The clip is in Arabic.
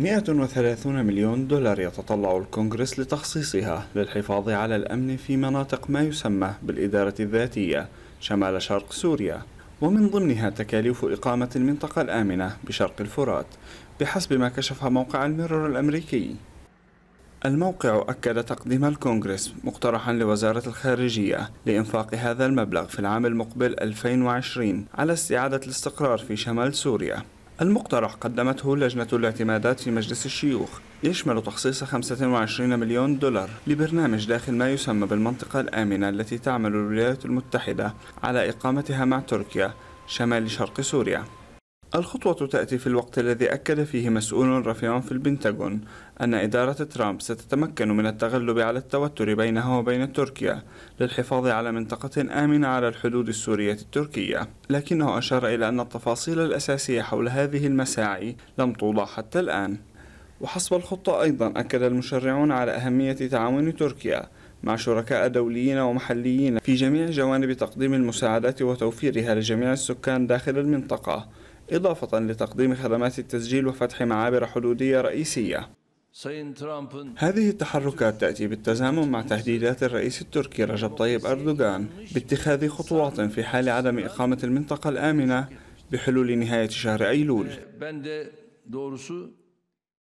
130 مليون دولار يتطلع الكونغرس لتخصيصها للحفاظ على الأمن في مناطق ما يسمى بالإدارة الذاتية شمال شرق سوريا ومن ضمنها تكاليف إقامة المنطقة الآمنة بشرق الفرات بحسب ما كشف موقع الميرور الأمريكي الموقع أكد تقديم الكونغرس مقترحا لوزارة الخارجية لإنفاق هذا المبلغ في العام المقبل 2020 على استعادة الاستقرار في شمال سوريا المقترح قدمته لجنة الاعتمادات في مجلس الشيوخ يشمل تخصيص 25 مليون دولار لبرنامج داخل ما يسمى بالمنطقة الآمنة التي تعمل الولايات المتحدة على إقامتها مع تركيا شمال شرق سوريا الخطوة تأتي في الوقت الذي أكد فيه مسؤول رفيع في البنتاغون أن إدارة ترامب ستتمكن من التغلب على التوتر بينها وبين تركيا للحفاظ على منطقة آمنة على الحدود السورية التركية، لكنه أشار إلى أن التفاصيل الأساسية حول هذه المساعي لم توضع حتى الآن. وحسب الخطة أيضا أكد المشرعون على أهمية تعاون تركيا مع شركاء دوليين ومحليين في جميع جوانب تقديم المساعدات وتوفيرها لجميع السكان داخل المنطقة إضافة لتقديم خدمات التسجيل وفتح معابر حدودية رئيسية هذه التحركات تأتي بالتزامن مع تهديدات الرئيس التركي رجب طيب أردوغان باتخاذ خطوات في حال عدم إقامة المنطقة الآمنة بحلول نهاية شهر أيلول